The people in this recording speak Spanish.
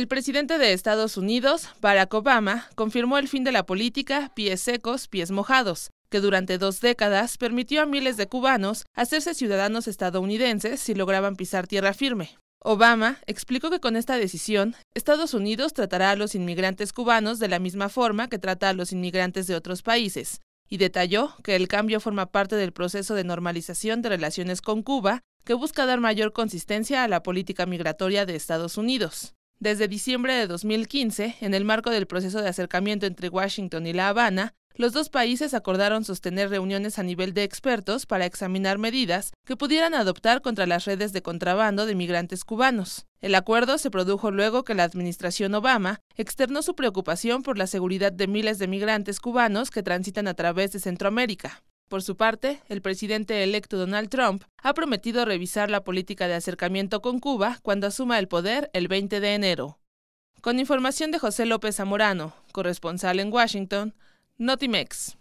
El presidente de Estados Unidos, Barack Obama, confirmó el fin de la política pies secos, pies mojados, que durante dos décadas permitió a miles de cubanos hacerse ciudadanos estadounidenses si lograban pisar tierra firme. Obama explicó que con esta decisión, Estados Unidos tratará a los inmigrantes cubanos de la misma forma que trata a los inmigrantes de otros países, y detalló que el cambio forma parte del proceso de normalización de relaciones con Cuba, que busca dar mayor consistencia a la política migratoria de Estados Unidos. Desde diciembre de 2015, en el marco del proceso de acercamiento entre Washington y La Habana, los dos países acordaron sostener reuniones a nivel de expertos para examinar medidas que pudieran adoptar contra las redes de contrabando de migrantes cubanos. El acuerdo se produjo luego que la administración Obama externó su preocupación por la seguridad de miles de migrantes cubanos que transitan a través de Centroamérica. Por su parte, el presidente electo Donald Trump ha prometido revisar la política de acercamiento con Cuba cuando asuma el poder el 20 de enero. Con información de José López Zamorano, corresponsal en Washington, Notimex.